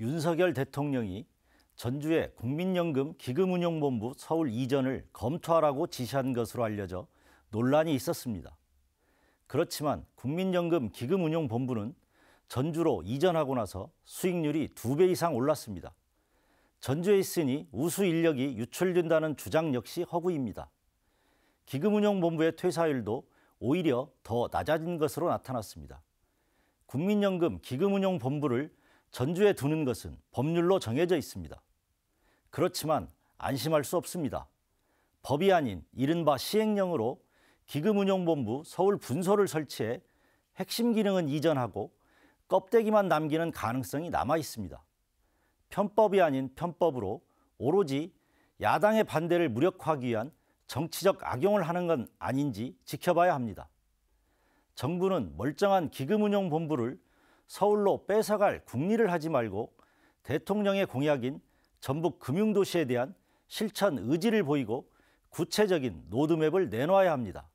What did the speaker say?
윤석열 대통령이 전주의 국민연금 기금운용본부 서울 이전을 검토하라고 지시한 것으로 알려져 논란이 있었습니다. 그렇지만 국민연금 기금운용본부는 전주로 이전하고 나서 수익률이 두 배 이상 올랐습니다. 전주에 있으니 우수 인력이 유출된다는 주장 역시 허구입니다. 기금운용본부의 퇴사율도 오히려 더 낮아진 것으로 나타났습니다. 국민연금 기금운용본부를 전주에 두는 것은 법률로 정해져 있습니다. 그렇지만 안심할 수 없습니다. 법이 아닌 이른바 시행령으로 기금운용본부 서울 분소를 설치해 핵심 기능은 이전하고 껍데기만 남기는 가능성이 남아 있습니다. 편법이 아닌 편법으로 오로지 야당의 반대를 무력화하기 위한 정치적 악용을 하는 건 아닌지 지켜봐야 합니다. 정부는 멀쩡한 기금운용본부를 서울로 뺏어갈 국리를 하지 말고 대통령의 공약인 전북 금융도시에 대한 실천 의지를 보이고 구체적인 로드맵을 내놓아야 합니다.